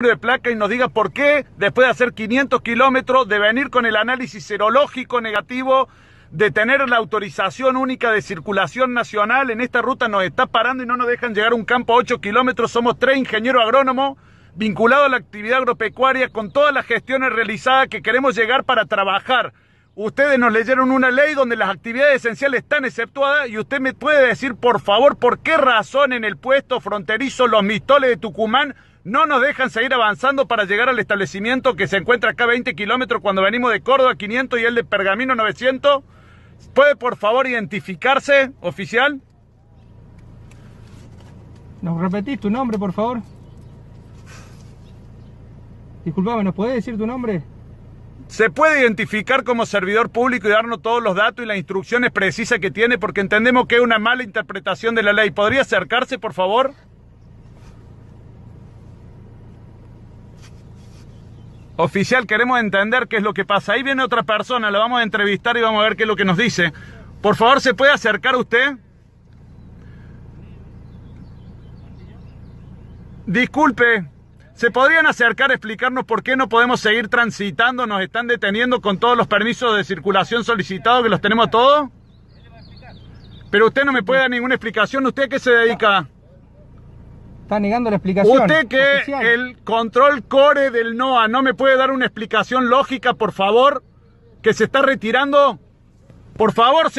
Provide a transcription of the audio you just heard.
de placa y nos diga por qué, después de hacer 500 kilómetros, de venir con el análisis serológico negativo, de tener la autorización única de circulación nacional, en esta ruta nos está parando y no nos dejan llegar un campo a 8 kilómetros, somos tres ingenieros agrónomos vinculados a la actividad agropecuaria, con todas las gestiones realizadas que queremos llegar para trabajar Ustedes nos leyeron una ley donde las actividades esenciales están exceptuadas y usted me puede decir, por favor, por qué razón en el puesto fronterizo los mistoles de Tucumán no nos dejan seguir avanzando para llegar al establecimiento que se encuentra acá a 20 kilómetros cuando venimos de Córdoba 500 y el de Pergamino 900. ¿Puede por favor identificarse, oficial? ¿Nos repetís tu nombre, por favor? Disculpame, ¿nos puede decir tu nombre? se puede identificar como servidor público y darnos todos los datos y las instrucciones precisas que tiene porque entendemos que es una mala interpretación de la ley. ¿Podría acercarse, por favor? Oficial, queremos entender qué es lo que pasa. Ahí viene otra persona, la vamos a entrevistar y vamos a ver qué es lo que nos dice. Por favor, ¿se puede acercar usted? Disculpe, ¿Se podrían acercar a explicarnos por qué no podemos seguir transitando? Nos están deteniendo con todos los permisos de circulación solicitados que los tenemos todos. Pero usted no me puede dar ninguna explicación. ¿Usted a qué se dedica? Está negando la explicación. Usted que el control core del NOA no me puede dar una explicación lógica, por favor, que se está retirando. Por favor,